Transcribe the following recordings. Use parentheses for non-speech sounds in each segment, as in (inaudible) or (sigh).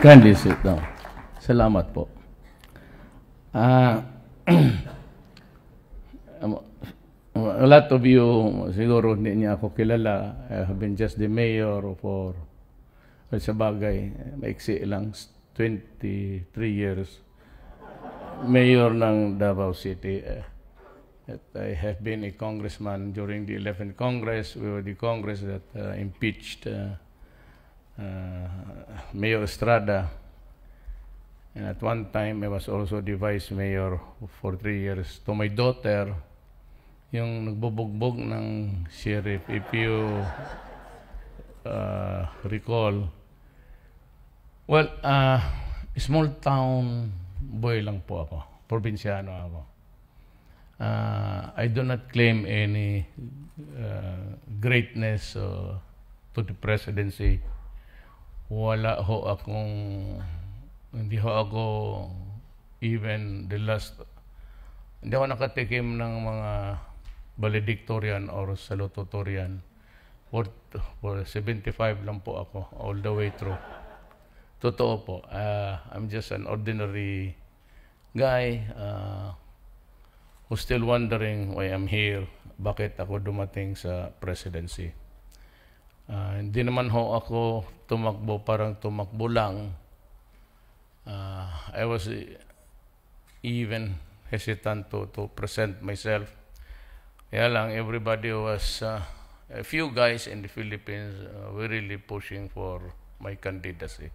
Kindly sit down. Salamat po. Uh, (clears throat) a lot of you siguro hindi niya ako kilala. I have been just the mayor for sa bagay, maiksi lang 23 years mayor ng Davao City. That I have been a congressman during the 11th Congress. We were the Congress that uh, impeached uh, uh, Mayor Estrada. And at one time, I was also the vice mayor for three years. To my daughter, yung nagbubugbog ng sheriff, if you uh, recall, well, uh, small town boy lang po ako. Probinsyano ako. Uh, I do not claim any uh, greatness uh, to the presidency wala ho akong, hindi ho ako even the last, hindi ako nakatikim ng mga valedictorian or salutatorian. For, for 75 lang po ako, all the way through. Totoo po, uh, I'm just an ordinary guy uh, who's still wondering why I'm here, bakit ako dumating sa presidency. Uh, hindi naman ho ako tumakbo, parang tumakbo lang. Uh, I was even hesitant to, to present myself. Kaya lang, everybody was, uh, a few guys in the Philippines uh, were really pushing for my candidacy.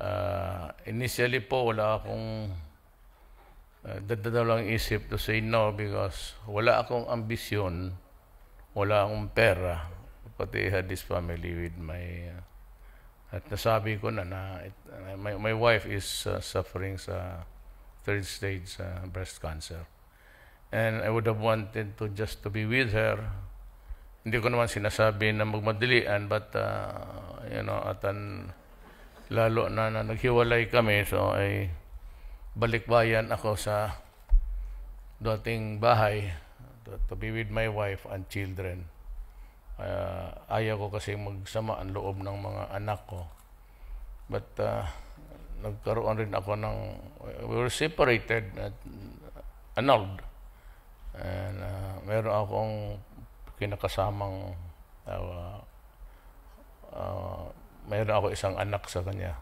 Uh, initially po, wala akong uh, dadalawang isip to say no because wala akong ambisyon, wala akong pera, But they had this family with my... Uh, at nasabi ko na na it, uh, my, my wife is uh, suffering sa third stage uh, breast cancer. And I would have wanted to just to be with her. Hindi ko naman sinasabi na magmadilian but uh, you know at an, lalo na, na naghiwalay kami so ay balikbayan ako sa dating bahay to, to be with my wife and children. Kaya ah, ayaw ko kasi magsama ang loob ng mga anak ko. But uh, nagkaroon rin ako ng, we were separated at annulled. And uh, meron akong kinakasamang, uh, uh, meron ako isang anak sa kanya.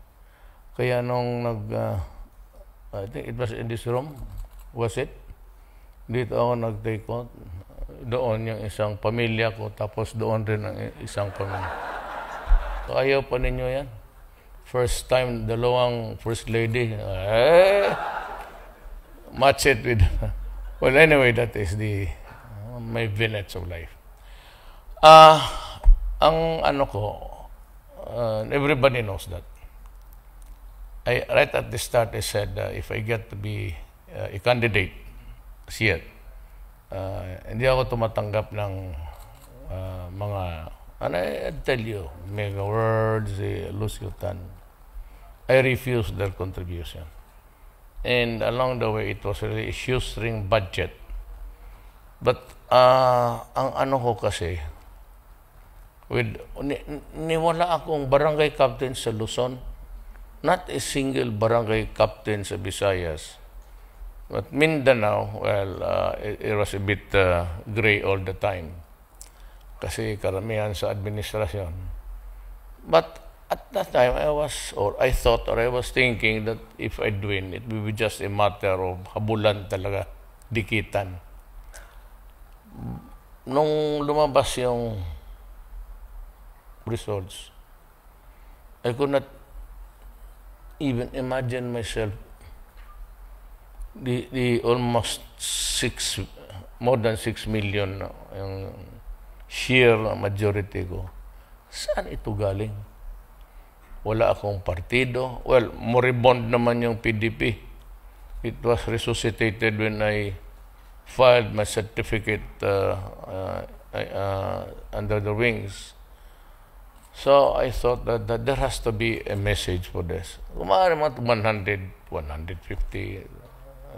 Kaya nung nag, uh, I think it was in this room, was it? Dito ako nag-take out doon yung isang pamilya ko, tapos doon rin ang isang pamilya. So, ayaw pa ninyo yan. First time, dalawang first lady. Eh, match it with... (laughs) Well, anyway, that is the uh, my village of life. Ah, uh, ang ano ko, uh, everybody knows that. I, right at the start, I said, uh, if I get to be uh, a candidate, see it uh, hindi ako tumatanggap ng uh, mga, ano I, tell you, mega words, si Luz Yutan, I refuse their contribution. And along the way, it was really a shoestring budget. But uh, ang ano ko kasi, with, ni, niwala akong barangay captain sa Luzon, not a single barangay captain sa Visayas But Mindanao, well, uh, it, it was a bit uh, gray all the time. Kasi karamihan sa administrasyon. But at that time, I was, or I thought, or I was thinking that if I win, it will be just a matter of habulan talaga, dikitan. Nung lumabas yung results, I could not even imagine myself the, the almost six, more than 6 million yung sheer majority ko, saan ito galing? Wala akong partido. Well, moribond naman yung PDP. It was resuscitated when I filed my certificate uh, uh, uh, under the wings. So I thought that, that there has to be a message for this. Kumari mga 100, 150,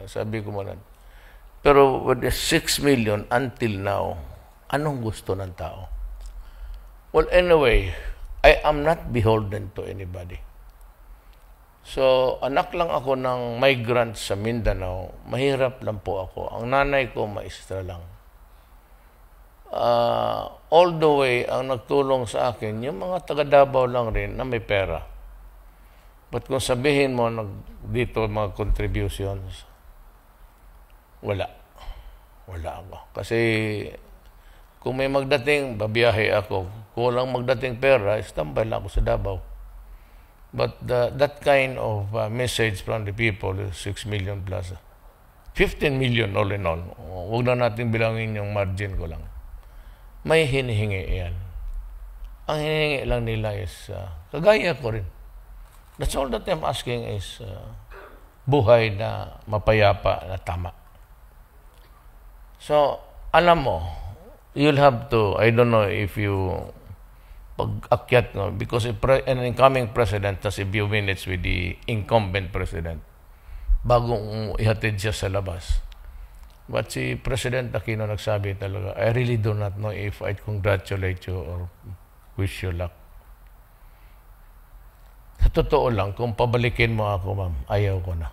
sabi ko man. Pero with the 6 million until now, anong gusto ng tao? Well, anyway, I am not beholden to anybody. So, anak lang ako ng migrant sa Mindanao. Mahirap lang po ako. Ang nanay ko, maestra lang. Uh, all the way, ang nagtulong sa akin, yung mga taga Davao lang rin na may pera. But kung sabihin mo, nag, dito mga contributions, wala. Wala ako. Kasi kung may magdating, babiyahe ako. Kung walang magdating pera, standby lang ako sa Davao. But the, that kind of uh, message from the people is 6 million plus. 15 million all in all. Huwag na natin bilangin yung margin ko lang. May hinihingi yan. Ang hinihingi lang nila is, uh, kagaya ko rin. That's all that I'm asking is uh, buhay na mapayapa na tama. So, alam mo, you'll have to, I don't know if you pag-akyat no? because if pre- an incoming president has a few minutes with the incumbent president bago ihatid siya sa labas. But si President Aquino nagsabi talaga, I really do not know if I congratulate you or wish you luck. Sa totoo lang, kung pabalikin mo ako, ma'am, ayaw ko na.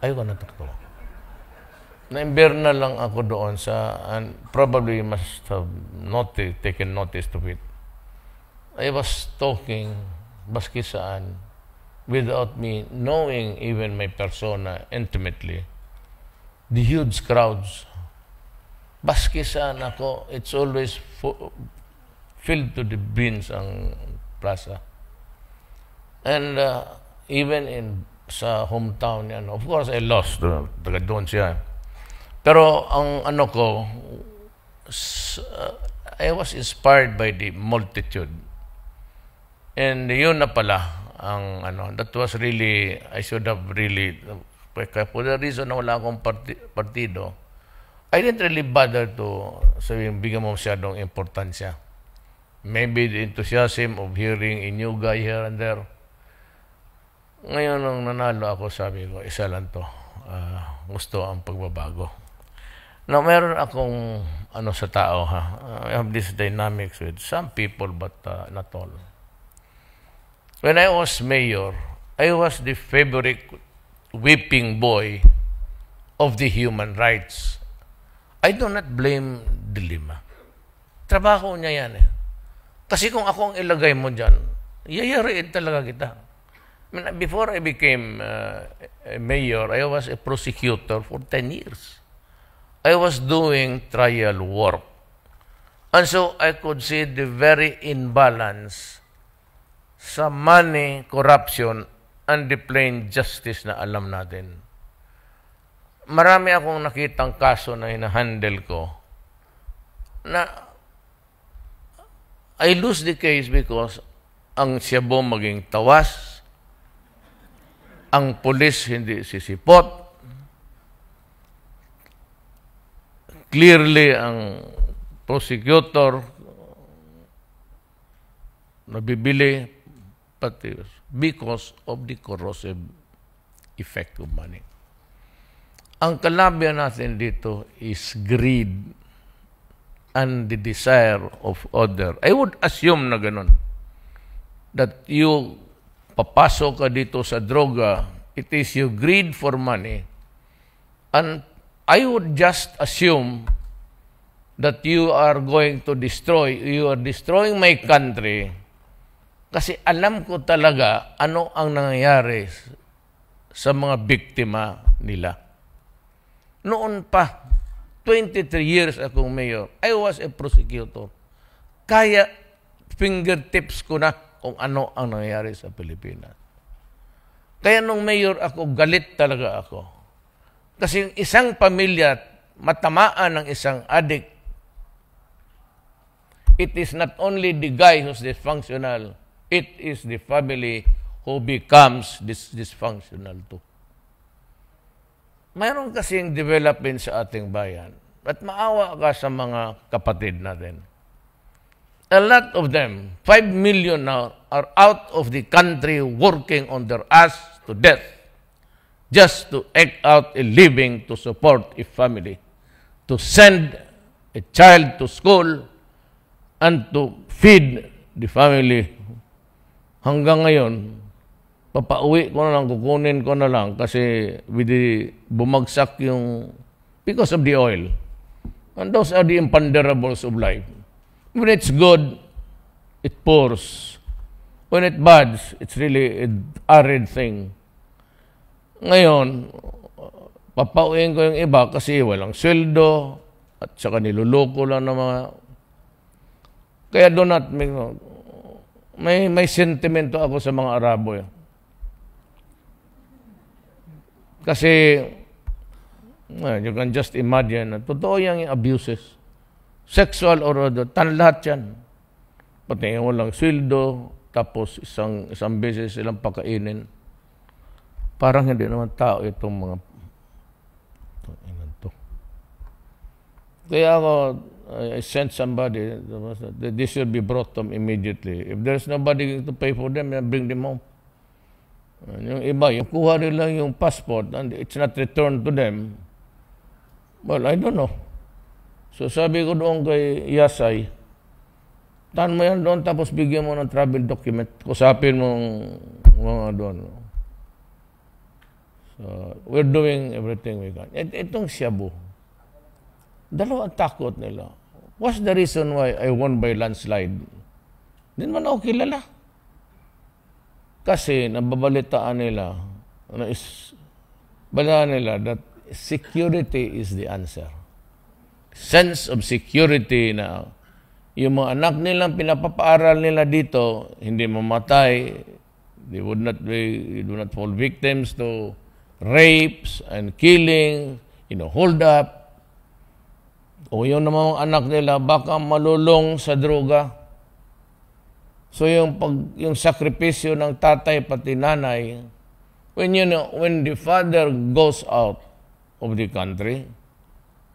Ayaw ko na totoo na-imberna lang ako doon sa, and probably you must have noticed, taken notice to it. I was talking, baski saan, without me knowing even my persona intimately. The huge crowds. Baski saan ako, it's always filled to the bins ang plaza. And uh, even in sa hometown yan, of course I lost. Uh, taga doon siya pero ang ano ko, uh, I was inspired by the multitude. And yun na pala ang ano, that was really, I should have really, for the reason na wala akong partido, I didn't really bother to sabihin, bigyan mo masyadong importansya. Maybe the enthusiasm of hearing a new guy here and there. Ngayon, nung nanalo ako, sabi ko, isa lang to. Uh, gusto ang pagbabago. Now, meron akong ano sa tao ha. I have this dynamics with some people but uh, not all. When I was mayor, I was the favorite weeping boy of the human rights. I do not blame Dilima. Trabaho niya yan eh. Kasi kung ako ang ilagay mo dyan, yayariin talaga kita. Before I became uh, mayor, I was a prosecutor for 10 years. I was doing trial work. And so I could see the very imbalance sa money, corruption, and the plain justice na alam natin. Marami akong nakitang kaso na hinahandle ko na I lose the case because ang siyabo maging tawas, ang pulis hindi sisipot, clearly ang prosecutor nabibili pati because of the corrosive effect of money. Ang kalabian natin dito is greed and the desire of other. I would assume na ganun. That you papasok ka dito sa droga, it is your greed for money and I would just assume that you are going to destroy, you are destroying my country kasi alam ko talaga ano ang nangyayari sa mga biktima nila. Noon pa, 23 years akong mayor, I was a prosecutor. Kaya fingertips ko na kung ano ang nangyayari sa Pilipinas. Kaya nung mayor ako, galit talaga ako. Kasi isang pamilya matamaan ng isang addict, it is not only the guy who's dysfunctional, it is the family who becomes dis dysfunctional too. Mayroon kasing development sa ating bayan. At maawa ka sa mga kapatid natin. A lot of them, 5 million now, are out of the country working on their ass to death just to act out a living to support a family, to send a child to school, and to feed the family. Hanggang ngayon, papauwi ko na lang, kukunin ko na lang kasi with the, bumagsak yung because of the oil. And those are the imponderables of life. When it's good, it pours. When it buds, it's really an arid thing. Ngayon, papauin ko yung iba kasi walang sweldo at saka niluloko lang ng mga... Kaya do not make... May, may sentimento ako sa mga Arabo. Eh. Kasi, you can just imagine na totoo yan yung abuses. Sexual or other, tan lahat yan. Pati yung walang sweldo, tapos isang, isang beses silang pakainin. Parang hindi naman tao itong mga to. Kaya ako, I sent somebody, this should be brought to them immediately. If there's nobody to pay for them, bring them home. Yung iba, yung kuha nila yung passport and it's not returned to them, well, I don't know. So sabi ko doon kay Yasay, tan mo yan doon tapos bigyan mo ng travel document. Kusapin mo mga doon. So, uh, we're doing everything we can. It, itong Shabu, dalawang takot nila. What's the reason why I won by landslide? Hindi naman ako kilala. Kasi nababalitaan nila, na is, balitaan nila that security is the answer. Sense of security na yung mga anak nilang pinapapaaral nila dito, hindi mamatay, they would not be, do not fall victims to rapes and killing, you know, hold up. O yung namang anak nila, baka malulong sa droga. So yung pag yung sakripisyo ng tatay pati nanay when you know, when the father goes out of the country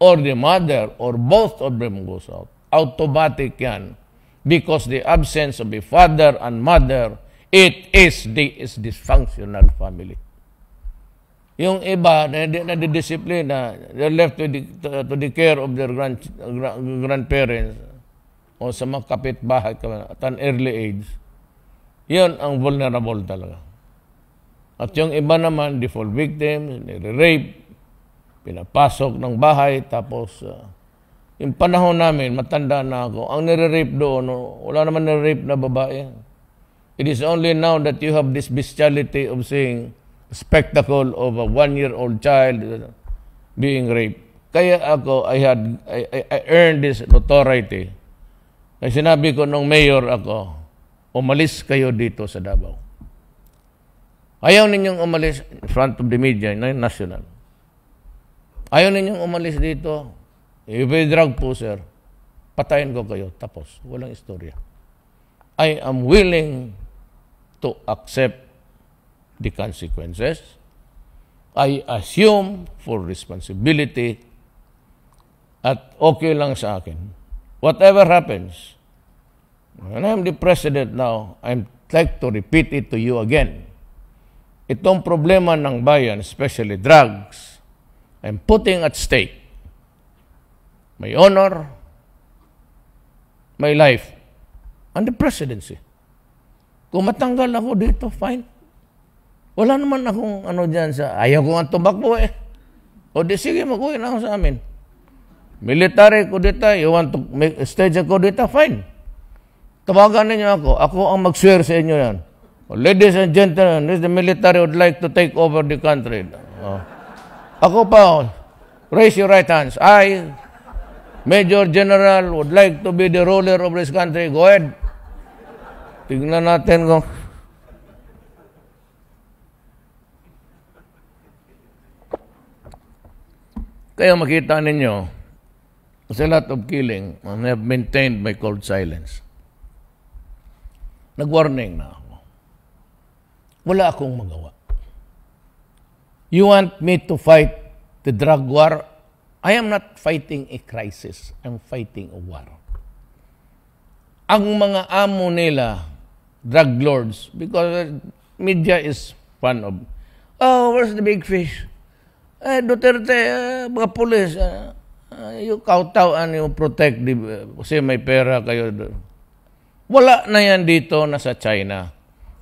or the mother or both of them goes out automatic yan because the absence of a father and mother it is the is dysfunctional family yung iba, nadidisiplina, they're left to the, to, to the care of their grand, grandparents o sa mga kapitbahay at an early age. Yun ang vulnerable talaga. At yung iba naman, default victim, nire-rape, pinapasok ng bahay, tapos uh, yung panahon namin, matanda na ako, ang nire-rape doon, wala naman nire-rape na babae. It is only now that you have this bestiality of saying, spectacle of a one-year-old child being raped. Kaya ako, I had, I, I, earned this notoriety. Kaya sinabi ko nung mayor ako, umalis kayo dito sa Davao. Ayaw ninyong umalis in front of the media, national. Ayaw ninyong umalis dito. If you're drug poser, patayin ko kayo. Tapos, walang istorya. I am willing to accept the consequences. I assume for responsibility at okay lang sa akin. Whatever happens, when I'm the president now, I'd like to repeat it to you again. Itong problema ng bayan, especially drugs, I'm putting at stake my honor, my life, and the presidency. Kung matanggal ako dito, fine. Wala naman akong ano dyan sa, ayaw ko nga tumakbo eh. O di sige, mag-uwi na ako sa amin. Military kudeta, you want to make stage a kudeta, fine. Tawagan ninyo ako. Ako ang mag-swear sa inyo yan. ladies and gentlemen, this the military would like to take over the country. Oh. Ako pa, raise your right hands. I, Major General, would like to be the ruler of this country. Go ahead. Tignan natin kung Kaya makita ninyo, there's a lot of killing and I have maintained my cold silence. Nag-warning na ako. Wala akong magawa. You want me to fight the drug war? I am not fighting a crisis. I'm fighting a war. Ang mga amo nila, drug lords, because media is fun of, oh, where's the big fish? Eh, Duterte, eh, mga pulis, eh, eh you kautaw and you protect, di, kasi may pera kayo. Wala na yan dito na sa China.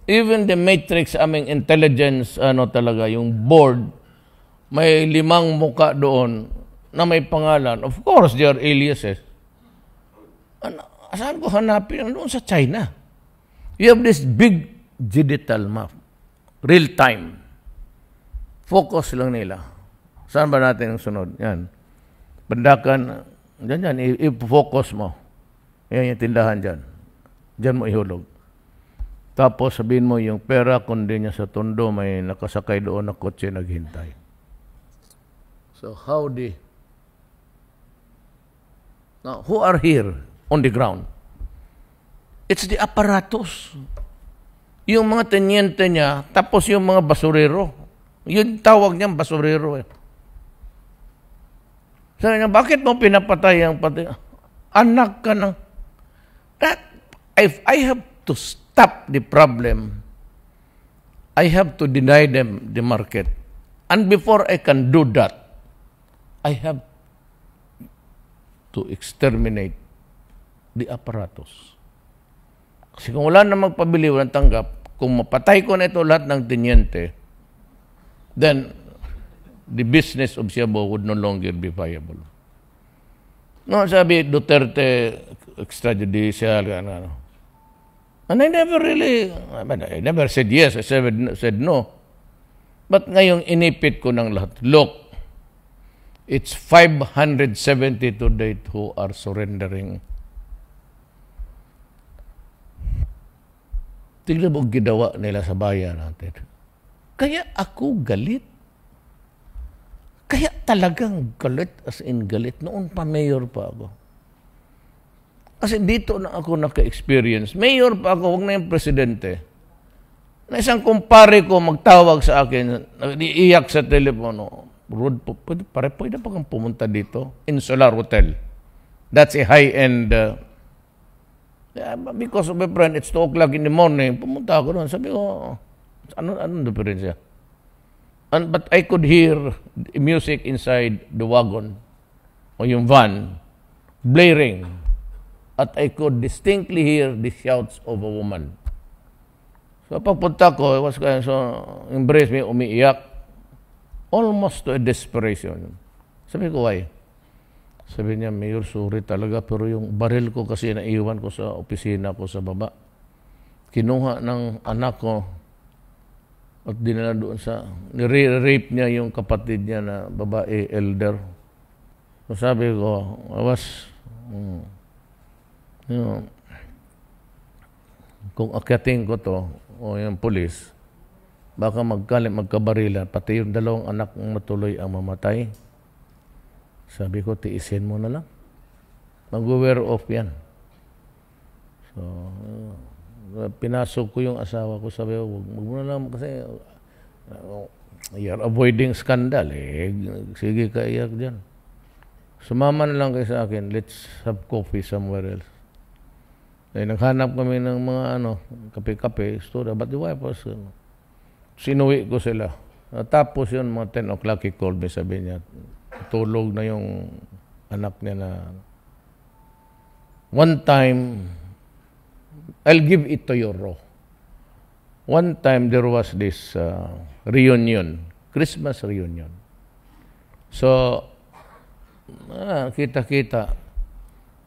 Even the matrix aming intelligence, ano talaga, yung board, may limang muka doon na may pangalan. Of course, they are aliases. Ano, saan ko hanapin? Doon sa China. You have this big digital map. Real time. Focus lang nila. Saan ba natin ang sunod? Yan. Bandakan, dyan yan, i-focus mo. Yan yung tindahan dyan. Dyan mo ihulog. Tapos sabihin mo, yung pera, kundi niya sa tondo, may nakasakay doon na kotse naghintay. So, how the... Now, who are here on the ground? It's the apparatus. Yung mga tenyente niya, tapos yung mga basurero. Yun tawag niyang basurero eh. Sabi niya, bakit mo pinapatay ang patay? Anak ka ng... That, if I have to stop the problem, I have to deny them the market. And before I can do that, I have to exterminate the apparatus. Kasi kung wala na magpabili, walang tanggap, kung mapatay ko na ito lahat ng tinyente, then the business of Cebu would no longer be viable. No, sabi Duterte extrajudicial, ano, ano. And I never really, I, mean, I never said yes, I said, said no. But ngayong inipit ko ng lahat. Look, it's 570 to date who are surrendering. Tignan mo ginawa nila sa bayan natin. Kaya ako galit. Kaya talagang galit, as in galit. Noon pa mayor pa ako. Kasi dito na ako naka-experience. Mayor pa ako, wag na yung presidente. Na isang kumpare ko magtawag sa akin, iiyak sa telepono. Rod, pwede, pare, pwede pa kang pumunta dito? Insular Hotel. That's a high-end uh, Because of my friend, it's 2 o'clock in the morning. Pumunta ako doon. Sabi ko, ano, anong diferensya? And, but I could hear music inside the wagon o yung van blaring at I could distinctly hear the shouts of a woman. So pagpunta ko, I was kind so embrace me, umiiyak. Almost to a desperation. Sabi ko, why? Sabi niya, Mayor, sorry talaga, pero yung baril ko kasi naiwan ko sa opisina ko sa baba. Kinuha ng anak ko at dinala doon sa, nire-rape niya yung kapatid niya na babae, elder. So sabi ko, awas, mm, you know, kung akyatin ko to, o yung polis, baka magkalim, magkabarila, pati yung dalawang anak ng matuloy ang mamatay. Sabi ko, tiisin mo na lang. mag wear off yan. So, you pinasok ko yung asawa ko, sabi ko, wag mo na lang kasi uh, you're avoiding scandal eh. Sige ka iyak dyan. Sumama na lang kayo sa akin, let's have coffee somewhere else. Eh, naghanap kami ng mga ano, kape-kape, story about the wife was, ano. Sinuwi ko sila. At tapos yun, mga 10 o'clock, he called me, sabi niya, tulog na yung anak niya na, one time, I'll give it to your Yoro. One time there was this uh, reunion, Christmas reunion. So, ah, kita-kita,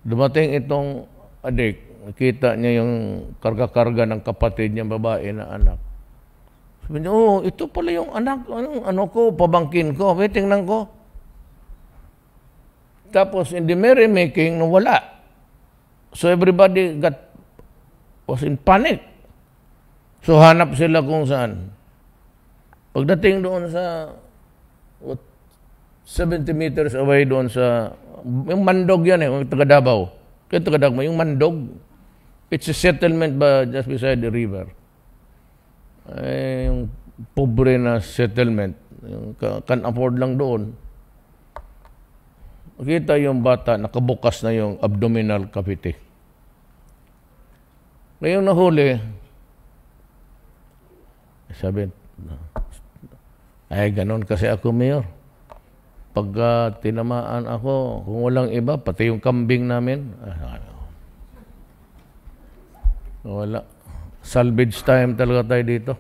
dumating itong adik, nakita niya yung karga-karga ng kapatid niya, babae na anak. Sabi niya, oh, ito pala yung anak, ano, ano ko, pabangkin ko, wait, tingnan ko. Tapos, in the merrymaking, wala. So, everybody got was in panic. So hanap sila kung saan. Pagdating doon sa what, 70 meters away doon sa yung mandog yan eh, yung taga Davao. Kaya taga Davao, yung mandog. It's a settlement ba just beside the river. Eh, yung pobre na settlement. Yung can afford lang doon. Kita yung bata, nakabukas na yung abdominal cavity. Ngayon nahuli, sabi, ay ganun kasi ako, Mayor. Pag uh, tinamaan ako, kung walang iba, pati yung kambing namin, ah, wala. Salvage time talaga tayo dito.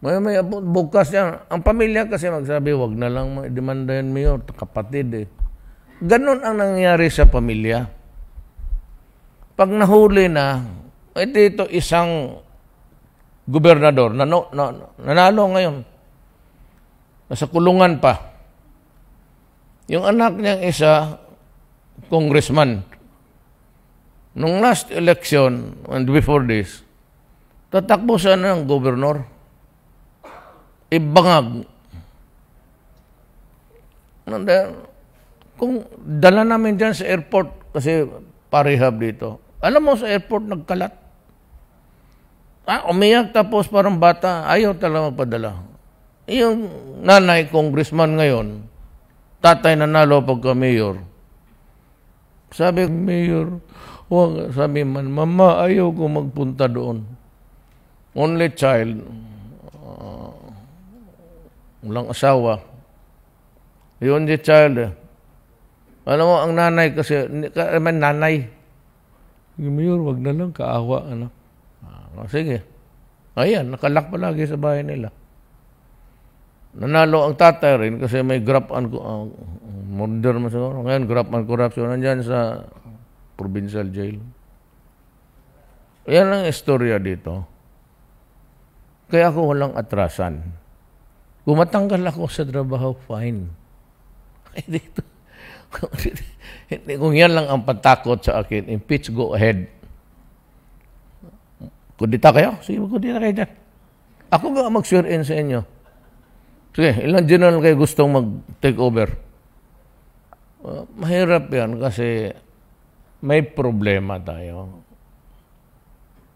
May may bukas yan. Ang pamilya kasi magsabi, wag na lang demanda yan, Mayor, kapatid eh. Ganon ang nangyari sa pamilya. Pag nahuli na, eh dito isang gobernador na, no, na nanalo ngayon. Nasa kulungan pa. Yung anak niyang isa, congressman. Nung last election, and before this, tatakbo siya ng gobernur. Ibangag. Kung dala namin dyan sa airport, kasi parehab dito, alam mo, sa airport nagkalat. Ah, umiyak tapos parang bata, ayaw talaga magpadala. Yung nanay, congressman ngayon, tatay nanalo pagka mayor. Sabi, mayor, huwag, sabi man, mama, ayaw ko magpunta doon. Only child, uh, walang asawa. Yun si child. Alam mo, ang nanay kasi, may nanay, Mayor, wag na lang, kaawa. Ano? Ah, sige. Ayan, nakalak palagi sa bahay nila. Nanalo ang tatay rin kasi may grab and uh, murder mo siguro. Ngayon, grab and corruption. Nandyan sa provincial jail. Yan ang istorya dito. Kaya ako walang atrasan. Kumatanggal ako sa trabaho, fine. (laughs) Ay, dito. Kung yan lang ang pagtakot sa akin, impeach, go ahead. Kundita kayo? Sige, kundita kayo dyan. Ako ba mag-swear in sa inyo? Sige, ilang general kayo gustong mag-take over? Uh, mahirap yan kasi may problema tayo.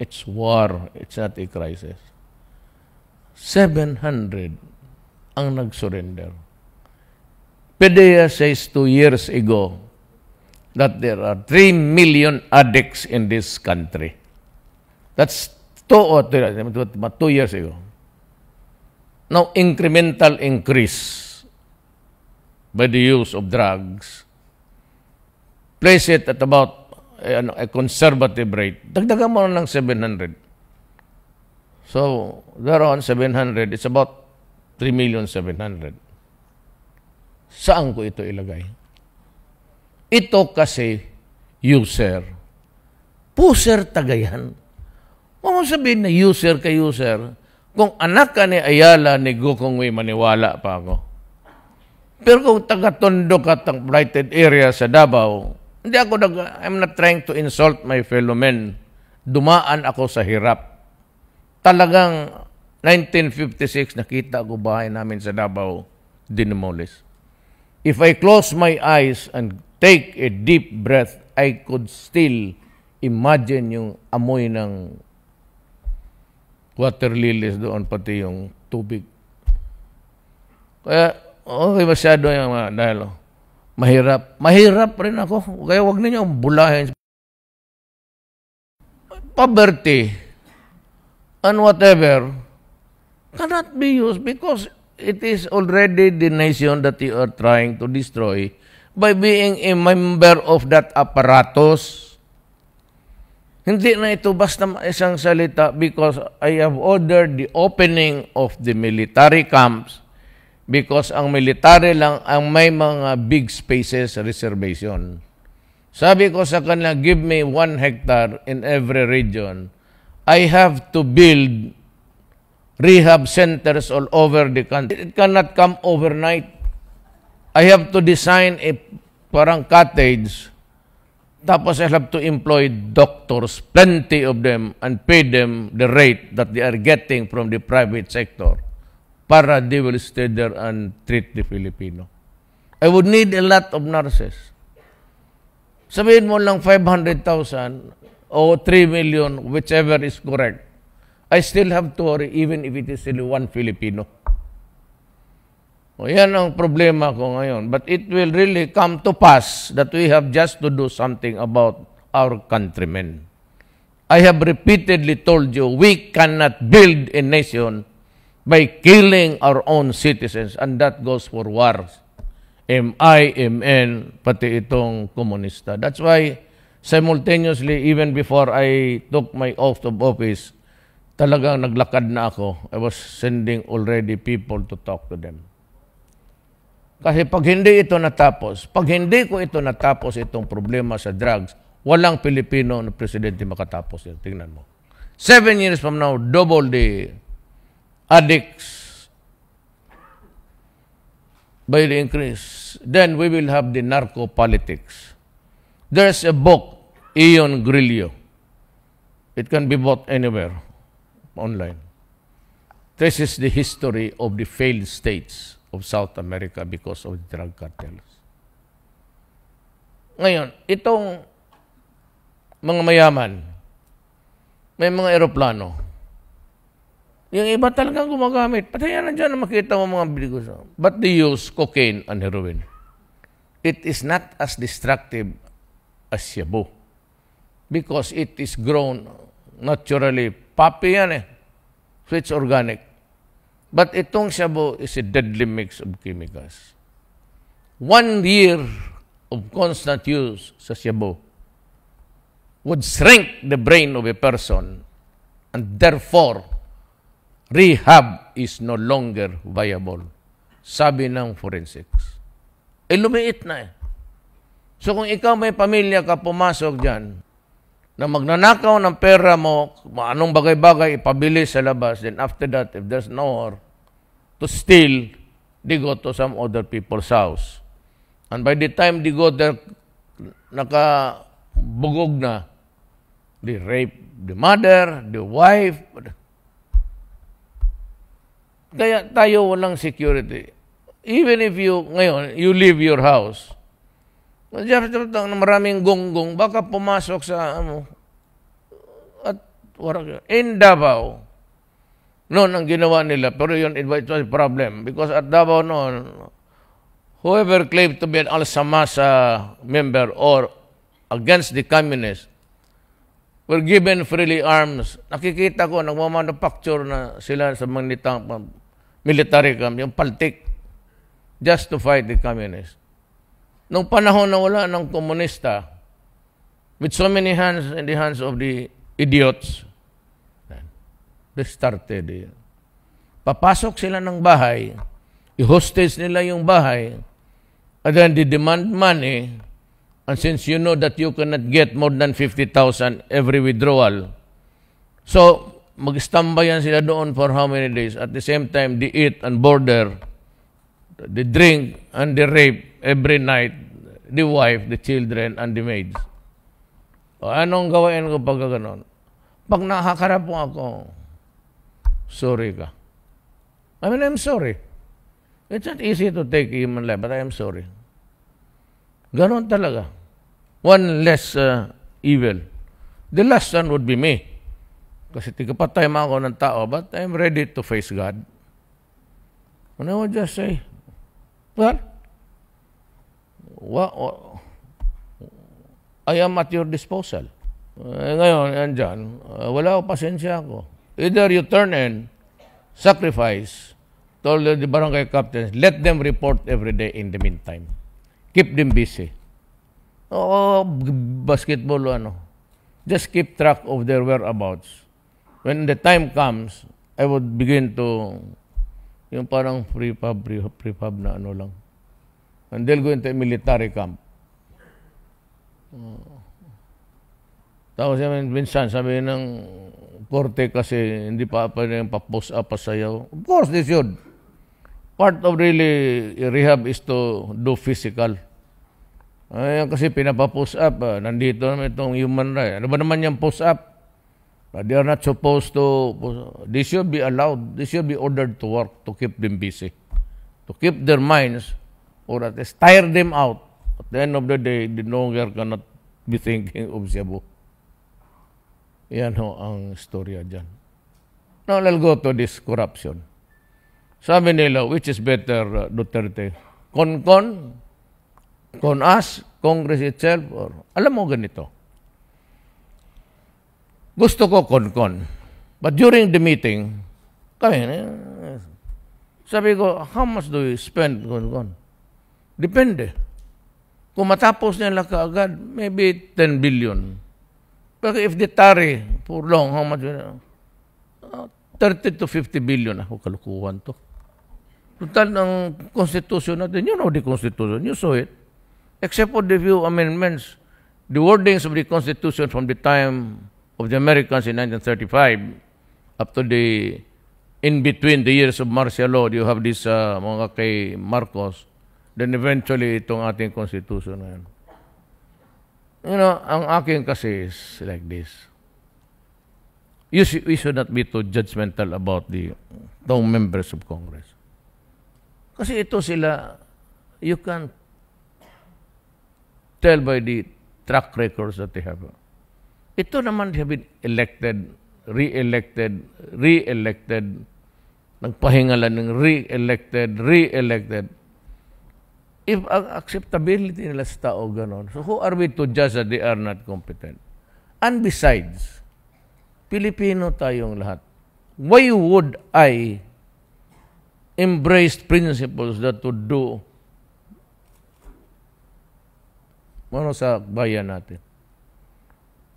It's war. It's not a crisis. 700 ang nag-surrender. Pedea says two years ago, that there are 3 million addicts in this country. That's two or three, two years ago. Now, incremental increase by the use of drugs. Place it at about eh, ano, a conservative rate. Dagdagan mo lang 700. So, there on 700, it's about 3,700,000. Saan ko ito ilagay? Ito kasi user. Puser tagayan. Huwag sabihin na user ka user. Kung anak ka ni Ayala, ni Gukong Way, maniwala pa ako. Pero kung taga-tondo ka at blighted area sa Davao, hindi ako nag, I'm not trying to insult my fellow men. Dumaan ako sa hirap. Talagang 1956, nakita ko bahay namin sa Davao, dinimolish. If I close my eyes and take a deep breath, I could still imagine yung amoy ng water lilies doon, pati yung tubig. Kaya, okay masyado yung mga dahil, oh, mahirap. Mahirap rin ako. Kaya wag ninyo bulahin. Poverty and whatever cannot be used because it is already the nation that you are trying to destroy by being a member of that apparatus. Hindi na ito basta isang salita because I have ordered the opening of the military camps because ang military lang ang may mga big spaces reservation. Sabi ko sa kanila, give me one hectare in every region. I have to build rehab centers all over the country. It cannot come overnight. I have to design a parang cottage, tapos I have to employ doctors, plenty of them, and pay them the rate that they are getting from the private sector para they will stay there and treat the Filipino. I would need a lot of nurses. Sabihin mo lang 500,000 o 3 million, whichever is correct. I still have to worry even if it is only one Filipino. O yan ang problema ko ngayon. But it will really come to pass that we have just to do something about our countrymen. I have repeatedly told you, we cannot build a nation by killing our own citizens. And that goes for wars. M-I-M-N, pati itong komunista. That's why simultaneously, even before I took my oath of office, talagang naglakad na ako. I was sending already people to talk to them. Kasi pag hindi ito natapos, pag hindi ko ito natapos itong problema sa drugs, walang Pilipino na presidente makatapos yun. Tingnan mo. Seven years from now, double the addicts by the increase. Then we will have the narco politics. There's a book, Ion Grillo. It can be bought anywhere online. This is the history of the failed states of South America because of the drug cartels. Ngayon, itong mga mayaman, may mga eroplano. Yung iba talagang gumagamit. Patayan na dyan makita mo mga sa... But they use cocaine and heroin. It is not as destructive as Cebu. Because it is grown naturally. Papi yan eh. So it's organic. But itong shabu is a deadly mix of chemicals. One year of constant use sa shabu would shrink the brain of a person and therefore rehab is no longer viable. Sabi ng forensics. Eh, lumiit na eh. So kung ikaw may pamilya ka pumasok dyan, na magnanakaw ng pera mo, anong bagay-bagay ipabilis sa labas, then after that, if there's no war, to steal, they go to some other people's house. And by the time they go there, nakabugog na, they rape the mother, the wife. Kaya tayo walang security. Even if you, ngayon, you leave your house, maraming gonggong, baka pumasok sa, ano, at, in Davao, noon ang ginawa nila, pero yun, it was a problem. Because at Davao noon, whoever claimed to be an Al-Samasa member or against the communists were given freely arms. Nakikita ko, nagmamanufacture na sila sa mga nitang military camp, yung paltik, just to fight the communists. Nung panahon na wala ng komunista, with so many hands in the hands of the idiots, restarted. Eh. Papasok sila ng bahay, i-hostage nila yung bahay, and then they demand money, eh. and since you know that you cannot get more than 50,000 every withdrawal, so mag sila doon for how many days. At the same time, they eat and border, they drink and they rape every night the wife, the children, and the maids. O, anong gawain ko pag gano'n? Pag nakakarap po ako, sorry ka. I mean, I'm sorry. It's not easy to take human life, but I'm sorry. Ganon talaga. One less uh, evil. The last one would be me. Kasi tigapatay mo ako ng tao, but I'm ready to face God. And I would just say, Well, what, what, I am at your disposal. Eh, ngayon, andyan, uh, wala ako, pasensya ako. Either you turn in, sacrifice, told the barangay captains, let them report every day in the meantime. Keep them busy. oh, basketball ano. Just keep track of their whereabouts. When the time comes, I would begin to, yung parang prefab, prefab, prefab na ano lang. And they'll go into a military camp. Uh, tapos yung minsan, sabi ng korte kasi hindi pa pa yung pa-post up pa sayo. Of course, they should. Part of really rehab is to do physical. Ayan kasi pinapa-post up. Ah. Nandito naman itong human right. Ano ba naman yung post up? Ah, they are not supposed to... They should be allowed. They should be ordered to work to keep them busy. To keep their minds or at least tire them out. At the end of the day, they no longer cannot be thinking of Cebu. Yan ho ang storya dyan. Now, let's go to this corruption. Sabi nila, which is better, uh, Duterte? Con-con? Con us? Congress itself? Or, alam mo ganito. Gusto ko con-con. But during the meeting, kami, eh, sabi ko, how much do you spend con-con? Depende. Kung matapos nila kaagad, maybe 10 billion. But if they tarry for long, how much? Uh, 30 to 50 billion. Ako, kalukuhan to. Total ng constitution natin, you know the constitution, you saw it. Except for the few amendments, the wordings of the constitution from the time of the Americans in 1935 up to the in between the years of martial law, you have this uh, mga kay Marcos, then eventually itong ating constitution ngayon. You know, ang akin kasi is like this. You, sh- we should not be too judgmental about the tong members of Congress. Kasi ito sila, you can tell by the track records that they have. Ito naman, they have been elected, re-elected, re-elected, nagpahingalan ng re-elected, re-elected if ang acceptability nila sa tao ganon, so who are we to judge that they are not competent? And besides, Pilipino tayong lahat. Why would I embrace principles that to do ano sa bayan natin?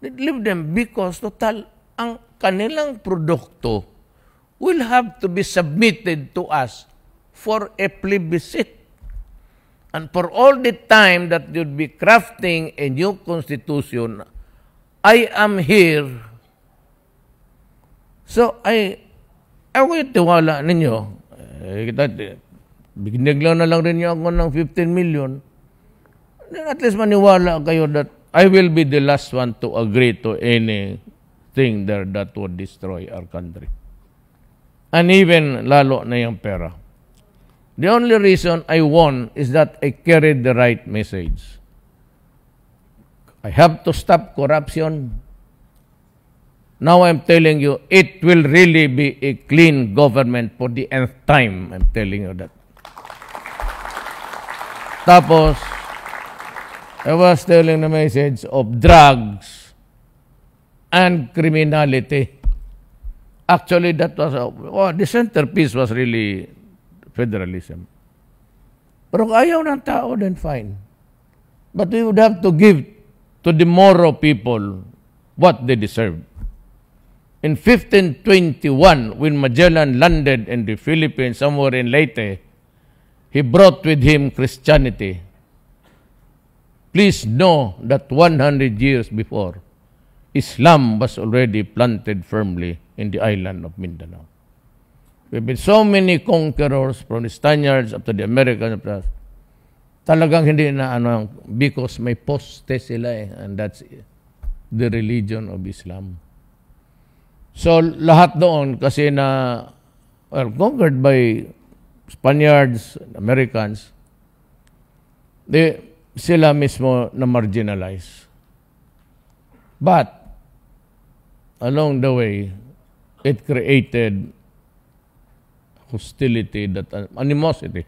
Leave them because total, ang kanilang produkto will have to be submitted to us for a plebiscite. And for all the time that you'd be crafting a new constitution, I am here. So, I, ako yung tiwala ninyo. Eh, kita, binigla na lang rin niyo ako ng 15 million. Then at least maniwala kayo that I will be the last one to agree to anything there that would destroy our country. And even lalo na yung pera. The only reason I won is that I carried the right message. I have to stop corruption. Now I'm telling you, it will really be a clean government for the nth time. I'm telling you that. Tapos, I was telling the message of drugs and criminality. Actually, that was, oh, the centerpiece was really federalism. Pero kung ayaw ng tao, then fine. But we would have to give to the Moro people what they deserve. In 1521, when Magellan landed in the Philippines, somewhere in Leyte, he brought with him Christianity. Please know that 100 years before, Islam was already planted firmly in the island of Mindanao. We've been so many conquerors from the Spaniards up to the Americans. talagang hindi na ano, because may poste sila eh, and that's the religion of Islam. So, lahat doon kasi na, well, conquered by Spaniards, Americans, they, sila mismo na marginalize. But, along the way, it created hostility, that animosity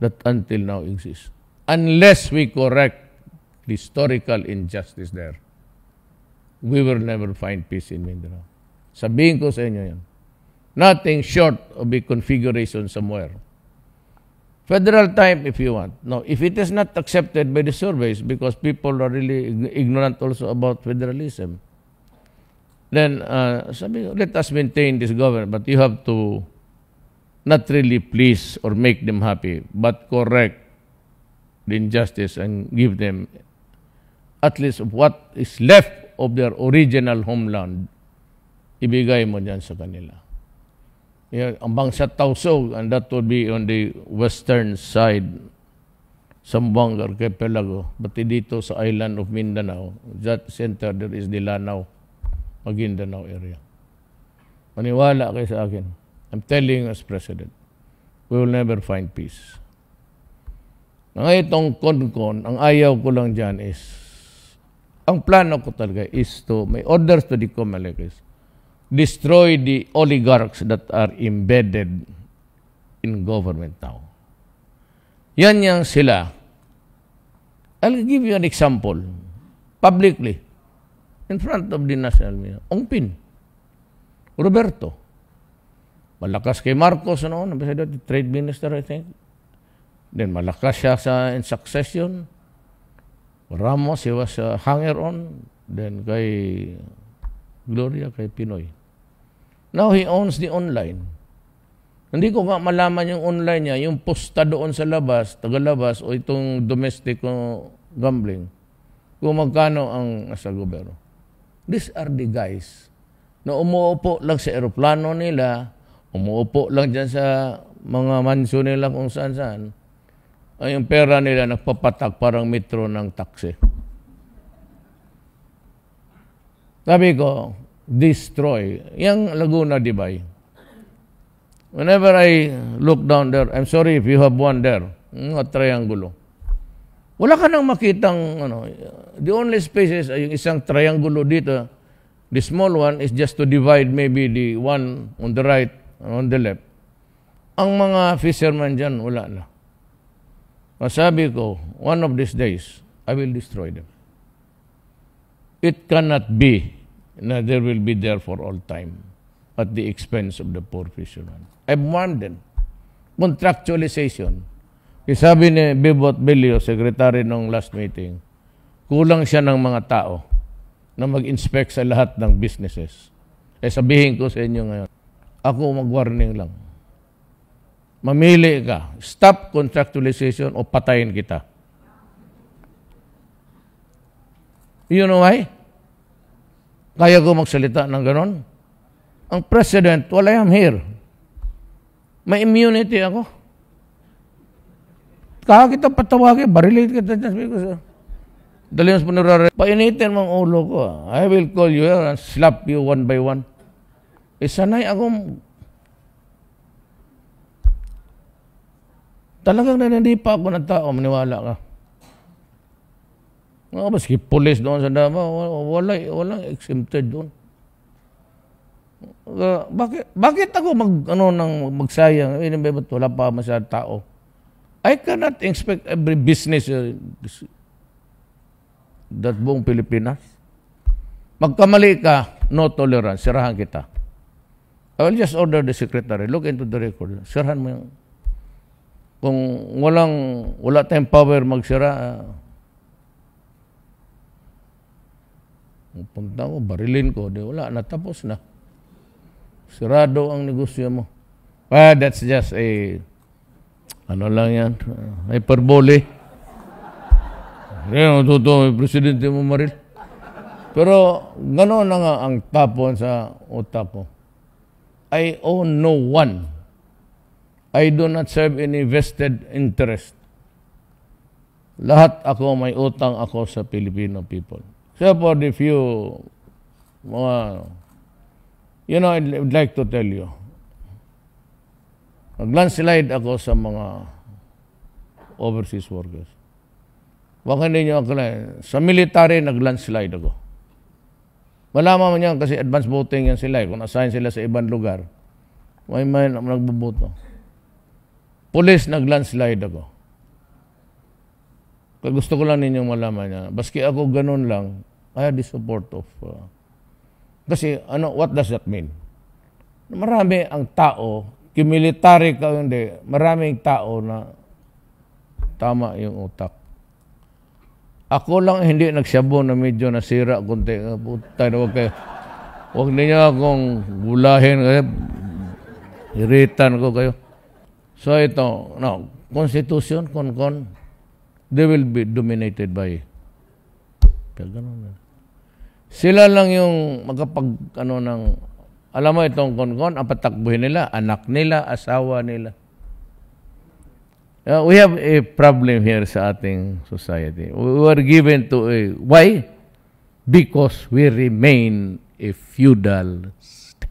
that until now exists. Unless we correct the historical injustice there, we will never find peace in Mindanao. Sabihin ko sa inyo yan. Nothing short of a configuration somewhere. Federal time if you want. Now, if it is not accepted by the surveys because people are really ignorant also about federalism, then uh, sabi, let us maintain this government, but you have to not really please or make them happy, but correct the injustice and give them at least what is left of their original homeland, ibigay mo dyan sa kanila. Yeah, ang bangsa Tausog, and that would be on the western side, Sambuanga Archipelago, but dito sa island of Mindanao, that center there is the Lanao, Maguindanao area. Maniwala kayo sa akin I'm telling you as President, we will never find peace. Ngayon itong kon-kon, ang ayaw ko lang dyan is, ang plano ko talaga is to, may orders to the Comelecus, destroy the oligarchs that are embedded in government now. Yan yang sila. I'll give you an example. Publicly, in front of the National Media, Ongpin, Roberto, Malakas kay Marcos noon, ambassador, the trade minister, I think. Then malakas siya sa in succession. Ramos, he was uh, hanger on. Then kay Gloria, kay Pinoy. Now he owns the online. Hindi ko nga malaman yung online niya, yung posta doon sa labas, tagalabas, o itong domestic uh, gambling, kung magkano ang nasa gobyerno. These are the guys na umuupo lang sa eroplano nila, Umuupo lang dyan sa mga manso nila kung saan-saan. Ay, yung pera nila nagpapatak parang metro ng taxi. Sabi ko, destroy. Yang Laguna, di ba? Whenever I look down there, I'm sorry if you have one there, mm, a triangulo. Wala ka nang makitang, ano, the only spaces ay yung isang triangulo dito. The small one is just to divide maybe the one on the right on the left, ang mga fisherman dyan, wala na. Masabi ko, one of these days, I will destroy them. It cannot be na there will be there for all time at the expense of the poor fisherman. I warned them. Contractualization. Sabi ni Bibot Belio, secretary ng last meeting, kulang siya ng mga tao na mag-inspect sa lahat ng businesses. Eh sabihin ko sa inyo ngayon, ako mag-warning lang. Mamili ka. Stop contractualization o patayin kita. You know why? Kaya ko magsalita ng ganon? Ang president, well, I am here. May immunity ako. Kaya kita patawagin, barilate kita dyan. Sabi ko, sir. Dali mas panurare. Painitin mong ulo ko. I will call you and slap you one by one. Isanay eh, akong Talagang nananipa ako ng tao, maniwala ka. Mga oh, maski pulis doon sa Davao, wala, wala exempted doon. Uh, bakit, bakit ako mag, ano, nang magsayang? Eh, ba't wala pa masyad tao? I cannot expect every business uh, that buong Pilipinas. Magkamali ka, no tolerance, sirahan kita. I'll just order the secretary, look into the record. Sirahan mo yung... Kung walang, wala tayong power magsira, uh, ah. punta mo, barilin ko, di wala, natapos na. Sirado ang negosyo mo. Well, ah, that's just a, ano lang yan, uh, hyperbole. Kaya natutuwa, may presidente mo maril. Pero gano'n na nga ang tapon sa utak ko. I own no one. I do not serve any vested interest. Lahat ako, may utang ako sa Filipino people. So for the few, mga, you know, I'd, would like to tell you, nag-landslide ako sa mga overseas workers. Huwag ninyo nyo akalain, sa military nag-landslide ako. Malaman man yan kasi advance voting yan sila. Eh. Kung assign sila sa ibang lugar, may may nagboboto. Police, nag-landslide ako. Kaya gusto ko lang ninyong malaman niya. Baski ako ganun lang, I had the support of... Uh, kasi ano, what does that mean? Marami ang tao, kimilitary ka hindi, maraming tao na tama yung utak. Ako lang hindi nagsabon na medyo nasira konti. Ah, puta, huwag kayo. Huwag ninyo akong gulahin kasi iritan ko kayo. So ito, no, constitution, con-con, they will be dominated by Sila lang yung magkapag ano ng alam mo itong kon ang patakbuhin nila, anak nila, asawa nila. Uh, we have a problem here sa ating society. We were given to a... Why? Because we remain a feudal state.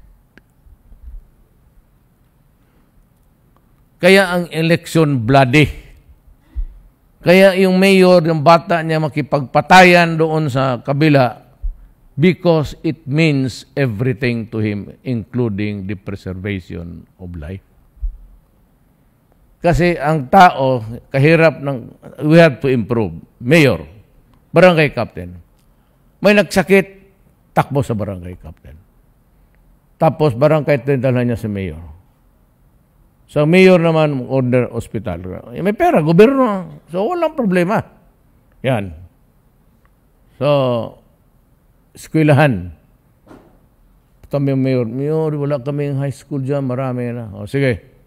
Kaya ang election bloody. Kaya yung mayor, yung bata niya makipagpatayan doon sa kabila because it means everything to him, including the preservation of life. Kasi ang tao, kahirap ng, we have to improve. Mayor, barangay captain. May nagsakit, takbo sa barangay captain. Tapos barangay captain dala niya si mayor. Sa so, mayor naman, order hospital. May pera, gobyerno. So, walang problema. Yan. So, eskwilahan. Kami mayor, mayor, wala kaming high school dyan, marami na. O, sige.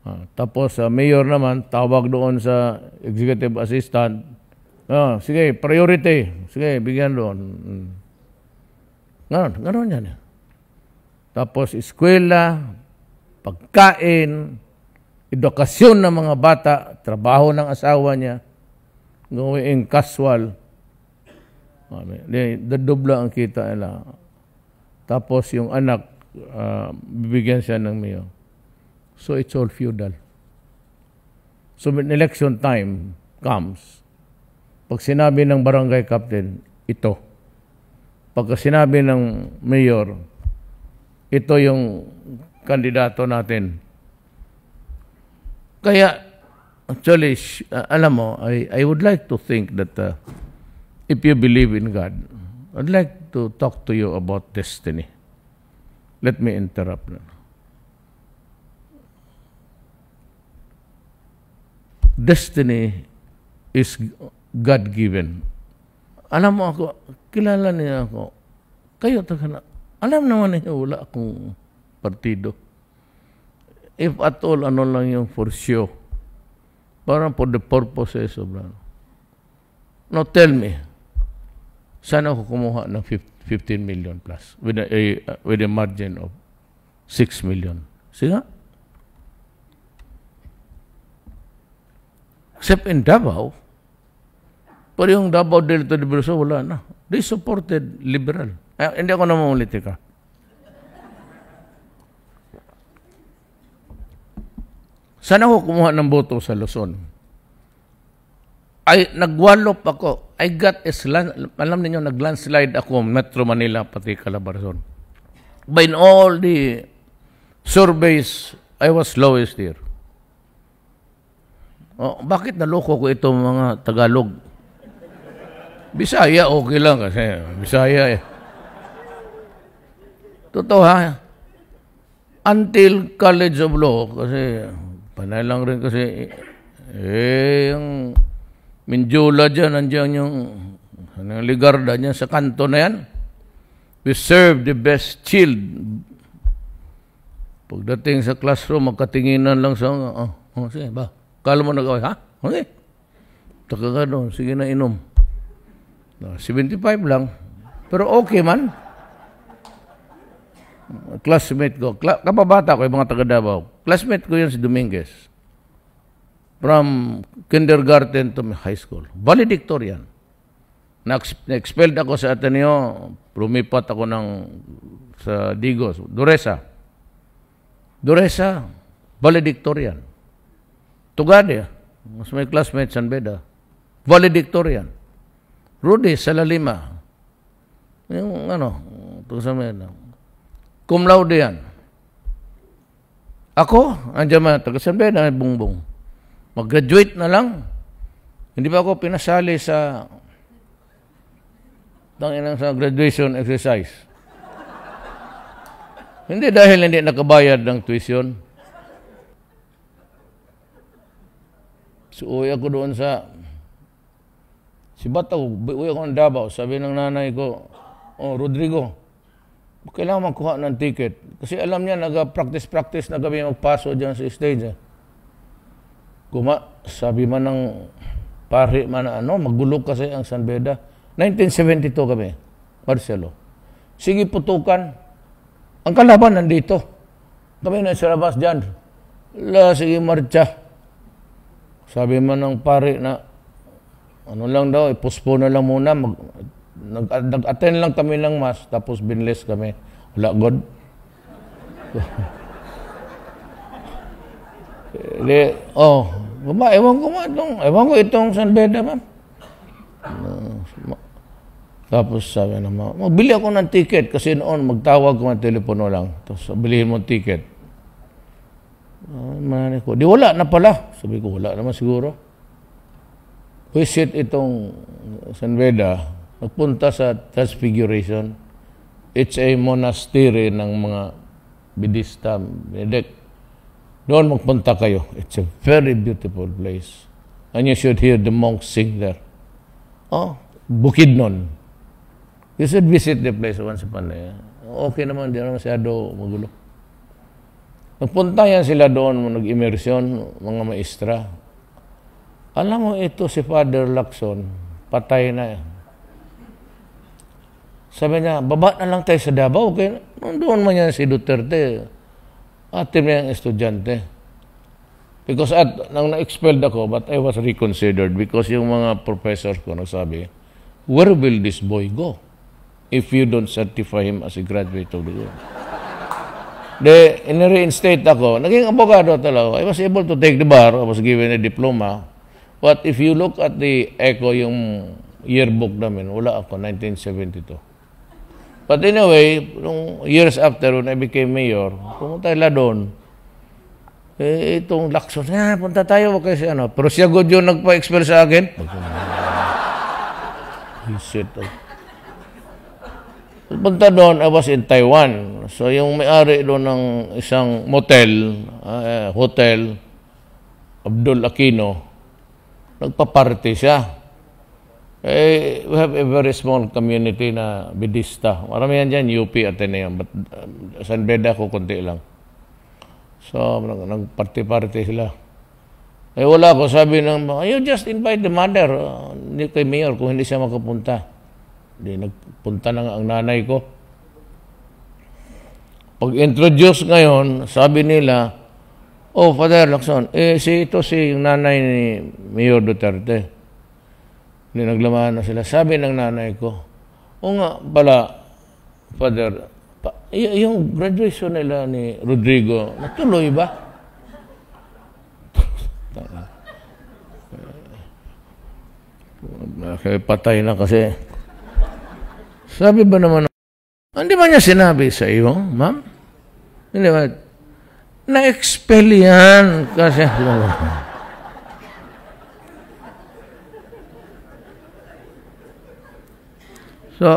Uh, tapos sa uh, mayor naman, tawag doon sa executive assistant. Uh, sige, priority. Sige, bigyan doon. Hmm. Ganon, ganon yan. Tapos eskwela, pagkain, edukasyon ng mga bata, trabaho ng asawa niya, gawing casual. Ah, dadubla ang kita nila. Tapos yung anak, uh, bibigyan siya ng mayo. So it's all feudal. So when election time comes, pag sinabi ng barangay captain, ito. Pag sinabi ng mayor, ito yung kandidato natin. Kaya, actually, uh, alam mo, I, I would like to think that uh, if you believe in God, I'd like to talk to you about destiny. Let me interrupt now. destiny is God-given. Alam mo ako, kilala niya ako. Kayo, takana. Alam naman niya, wala akong partido. If at all, ano lang yung for sure. Parang for the purposes of that. Now tell me, saan ako kumuha ng 15 million plus with a, a, eh, with a margin of 6 million? Sige except in Davao, pero yung Davao del Todibuloso, wala na. They supported liberal. Ay, ah, hindi ako na mamalitika. Sana ako kumuha ng boto sa Luzon. Ay, nagwalop ako. I got a slan, alam niyo naglandslide ako, Metro Manila, pati Calabarzon. By all the surveys, I was lowest there. Oh, bakit naloko ko ito mga Tagalog? Bisaya, okay lang kasi. Bisaya eh. Totoo ha? Until College of Law, kasi panay lang rin kasi, eh, yung Minjula dyan, nandiyan yung ano, ligarda niya sa kanto na yan. We serve the best child. Pagdating sa classroom, magkatinginan lang sa, oh, oh sige ba? Kala mo nag-away, ha? Okay. Taka ka doon, sige na inom. 75 lang. Pero okay man. Classmate ko, kla kababata ko, yung mga taga Davao. Classmate ko yan si Dominguez. From kindergarten to high school. Valedictorian. Na-expelled ako sa Ateneo, lumipat ako ng sa Digos, Duresa. Duresa, valedictorian. Tugadi, mas may classmates ang beda. Valedictorian. Rudy Salalima. Yung ano, ito sa may, ano, cum laude yan. Ako, andiyan man, taga San Beda, bungbong. Mag-graduate na lang. Hindi pa ako pinasali sa tanginang sa graduation exercise. hindi dahil hindi nakabayad ng tuition. So, uwi ako doon sa si Bataw. Uwi ako ng Davao. Sabi ng nanay ko, oh, Rodrigo, kailangan magkuha ng ticket. Kasi alam niya, nag-practice-practice na gabi magpaso dyan sa stage. Eh. Kuma, sabi man ng pari man na ano, magulo kasi ang San Beda. 1972 kami, Marcelo. Sige, putukan. Ang kalaban nandito. Kami na sa labas dyan. La, sige, marcha. Sabi man ng pare na, ano lang daw, ipospone na lang muna. Mag, nag, nag-attend lang kami ng mas, tapos binless kami. Wala, God. (laughs) Di, oh, baba, ewan ko ma itong, ewan ko itong San Beda, ma'am. tapos sabi naman, ma'am, magbili ako ng ticket kasi noon magtawag ko ng telepono lang. Tapos bilhin mo ticket. Uh, ah, mananay ko, di wala na pala. Sabi ko, wala naman siguro. Visit itong San Veda, nagpunta sa Transfiguration. It's a monastery ng mga Bidista, Benedict. Doon magpunta kayo. It's a very beautiful place. And you should hear the monks sing there. Oh, bukid nun. You should visit the place once upon a while. Okay naman, di naman masyado magulo. Nagpunta yan sila doon, nag-immersion, mga maestra. Alam mo ito si Father Lacson, patay na yan. Sabi niya, baba na lang tayo sa Davao. Okay? Doon man yan si Duterte. Atin na yung estudyante. Because at, nang na-expelled ako, but I was reconsidered because yung mga professors ko nagsabi, where will this boy go if you don't certify him as a graduate of the year? De, in-reinstate ako. Naging abogado talaga. ako. I was able to take the bar. I was given a diploma. But if you look at the echo, yung yearbook namin, wala ako, 1972. But anyway, nung years after, when I became mayor, pumunta nila doon. Eh, itong Lacson, ah, punta tayo, wag kasi ano. Pero siya good yung nagpa-expel sa akin. He said, oh, Pagpunta doon, I was in Taiwan. So, yung may-ari doon ng isang motel, uh, hotel, Abdul Aquino, nagpa-party siya. Eh, we have a very small community na Bidista. Maramihan dyan, UP, Ateneo. But um, uh, San Beda ko, konti lang. So, nagparty-party party sila. Eh, wala ko. Sabi ng, you just invite the mother. Uh, hindi kay Mayor kung hindi siya makapunta. Di nagpunta na nga ang nanay ko. Pag-introduce ngayon, sabi nila, Oh, Father Lacson, eh, si ito si yung nanay ni Mayor Duterte. Ni naglaman na sila. Sabi ng nanay ko, O nga pala, Father, pa, y- yung graduation nila ni Rodrigo, natuloy ba? (laughs) Eh, patay na kasi. Sabi ba naman, hindi ba niya sinabi sa iyo, ma'am? Hindi ba? Na-expel yan kasi... so,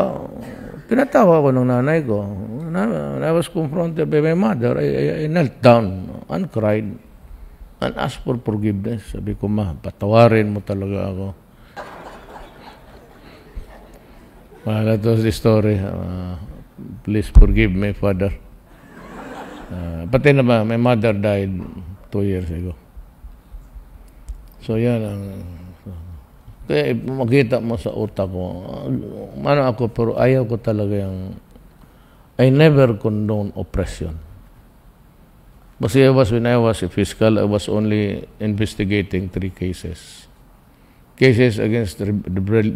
pinatawa ko ng nanay ko. When I was confronted by my mother, I, I, I knelt down and cried and asked for forgiveness. Sabi ko, ma, patawarin mo talaga ako Well, that was the story. Uh, please forgive me, Father. Uh, pati na ba, my mother died two years ago. So, yan ang... Kaya makita mo sa utak ko, ano ako, pero ayaw ko talaga yung... I never condone oppression. Kasi I was, when I was a fiscal, I was only investigating three cases. Cases against the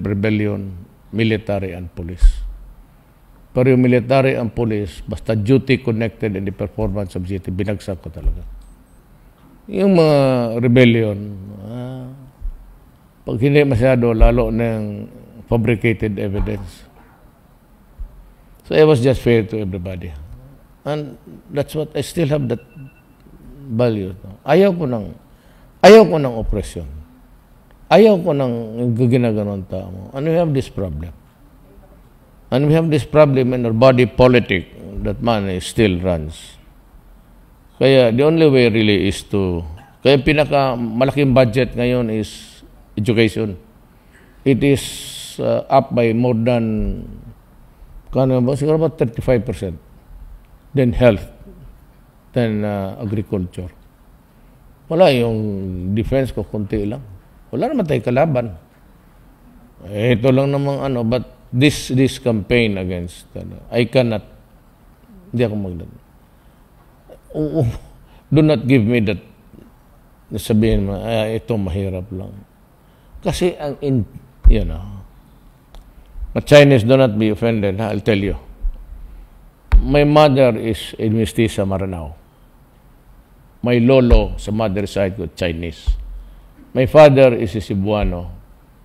rebellion, military and police. Pero yung military and police, basta duty connected and the performance of duty, binagsak ko talaga. Yung mga rebellion, ah, pag hindi masyado, lalo ng fabricated evidence. So I was just fair to everybody. And that's what, I still have that value. Ayaw ko ng, ayaw ko ng oppression. Ayaw ko ng ginaganon tao mo. And we have this problem. And we have this problem in our body politic that money still runs. Kaya the only way really is to... Kaya pinaka malaking budget ngayon is education. It is uh, up by more than kano ba? Siguro about 35%. Then health. Then uh, agriculture. Wala yung defense ko, konti lang. Wala naman tayong kalaban. Eh, ito lang namang ano, but this this campaign against ano, I cannot hindi ako magdad. Oo, do not give me that sabihin mo, ah, ito mahirap lang. Kasi ang in, you know, the Chinese do not be offended, ha? I'll tell you. My mother is in Mestiza, Maranao. My lolo sa mother side ko, Chinese. My father is a Cebuano,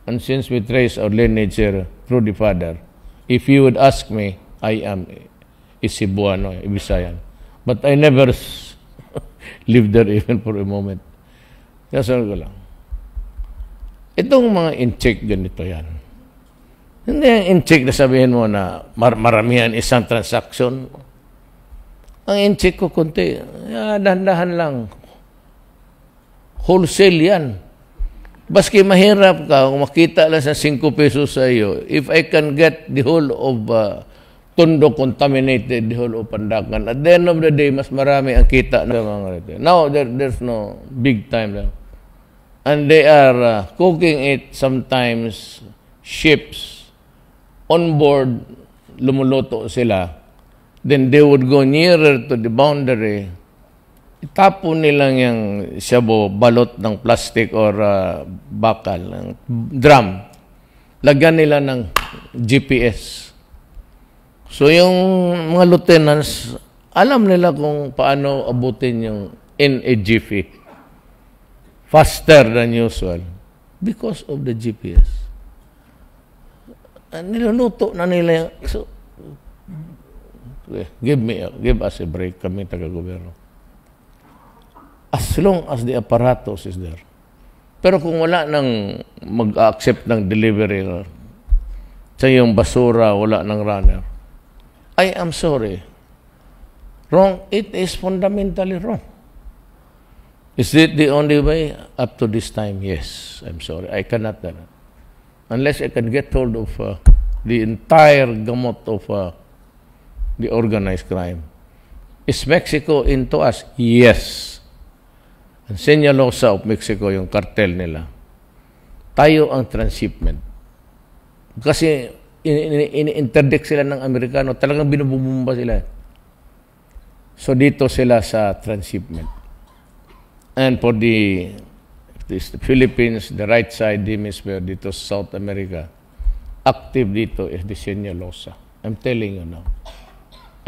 and since we trace our lineage through the father, if you would ask me, I am a Cebuano, a Visayan. But I never (laughs) lived there even for a moment. Nasabi ko lang. Itong mga incheck ganito yan. Hindi yung incheck check na sabihin mo na mar maramihan isang transaction. Ang incheck ko konti, ah, dahan-dahan lang. Wholesale yan. Baski mahirap ka, kung makita lang sa 5 pesos sa iyo, if I can get the whole of uh, Tondo contaminated the whole of Pandakan, at the end of the day, mas marami ang kita ng mga Now, there, there's no big time Now. And they are uh, cooking it sometimes ships on board, lumuluto sila. Then they would go nearer to the boundary Itapon nilang yung sabo, balot ng plastic or uh, bakal, ng drum. Lagyan nila ng GPS. So yung mga lieutenants, alam nila kung paano abutin yung in a jiffy. Faster than usual. Because of the GPS. And ah, Niluluto na nila yung... So, eh, give me, give us a break kami taga-gobyerno as long as the apparatus is there. Pero kung wala nang mag-accept ng delivery sa iyong basura, wala ng runner, I am sorry. Wrong. It is fundamentally wrong. Is it the only way? Up to this time, yes. I'm sorry. I cannot do that. Unless I can get hold of uh, the entire gamut of uh, the organized crime. Is Mexico into us? Yes. Senyanosa of Mexico, yung cartel nila, tayo ang transshipment. Kasi in interdict in, sila ng Amerikano, talagang binubumba sila. So dito sila sa transshipment. And for the, this, the Philippines, the right side hemisphere dito sa South America, active dito is the Senyalosa. I'm telling you now.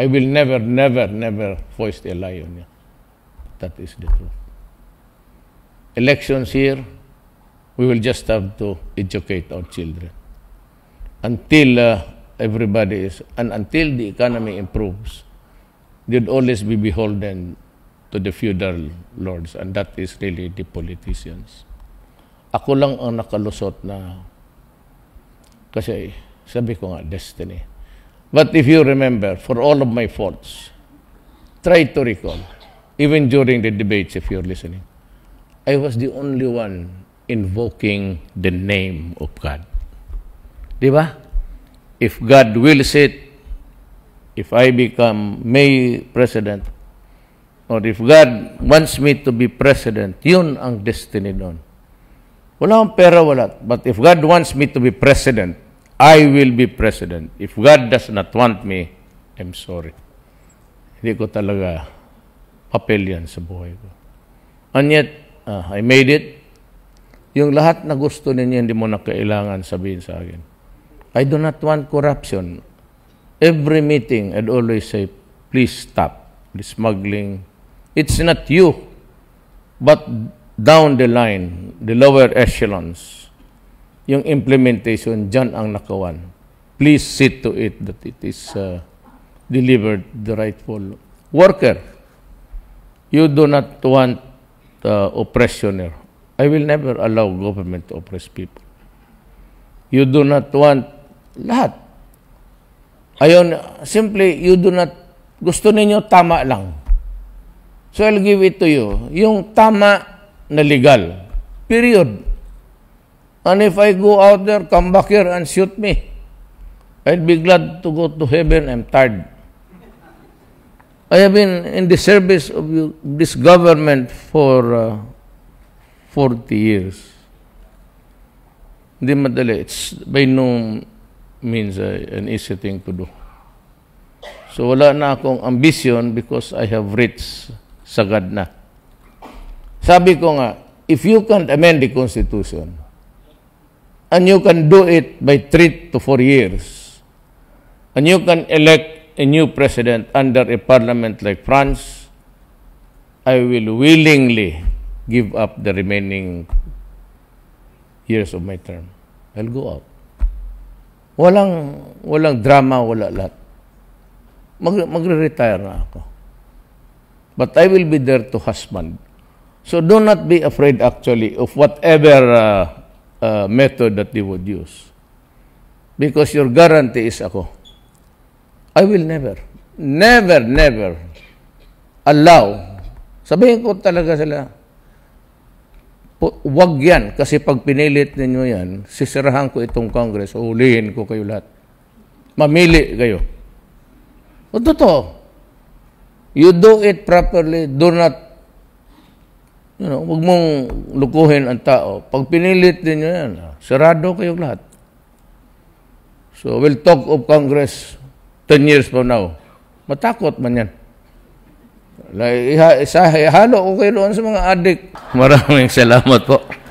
I will never, never, never voice a lie on you. That is the truth elections here, we will just have to educate our children until uh, everybody is, and until the economy improves, they'd always be beholden to the feudal lords, and that is really the politicians. Ako lang ang nakalusot na, kasi sabi ko nga, destiny. But if you remember, for all of my faults, try to recall, even during the debates if you're listening. I was the only one invoking the name of God. Di ba? If God wills it, if I become May President, or if God wants me to be President, yun ang destiny nun. Wala akong pera, wala. But if God wants me to be President, I will be President. If God does not want me, I'm sorry. Hindi ko talaga papel yan sa buhay ko. And yet, Uh, I made it. Yung lahat na gusto ninyo, hindi mo na kailangan sabihin sa akin. I do not want corruption. Every meeting, I'd always say, please stop the smuggling. It's not you, but down the line, the lower echelons, yung implementation, dyan ang nakawan. Please see to it that it is uh, delivered the rightful worker. You do not want uh, oppressioner. I will never allow government to oppress people. You do not want lahat. Ayon, simply, you do not, gusto ninyo tama lang. So I'll give it to you. Yung tama na legal. Period. And if I go out there, come back here and shoot me. I'd be glad to go to heaven. I'm tired. I have been in the service of you, this government for uh, 40 years. Hindi madali. It's by no means uh, an easy thing to do. So wala na akong ambition because I have reached sagad na. Sabi ko nga, if you can't amend the Constitution, and you can do it by three to four years, and you can elect a new president under a parliament like France, I will willingly give up the remaining years of my term. I'll go out. Walang, walang drama, wala lahat. Mag, magre-retire na ako. But I will be there to husband. So do not be afraid actually of whatever uh, uh, method that they would use. Because your guarantee is ako. I will never, never, never allow. Sabihin ko talaga sila, wag yan kasi pag pinilit ninyo yan, sisirahan ko itong Congress, uulihin ko kayo lahat. Mamili kayo. O totoo. You do it properly, do not You know, huwag mong lukuhin ang tao. Pag pinilit din yan, sarado kayo lahat. So, we'll talk of Congress 10 years from now, matakot man yan. Like, isa, ihalo ko kayo sa mga adik. Maraming salamat po.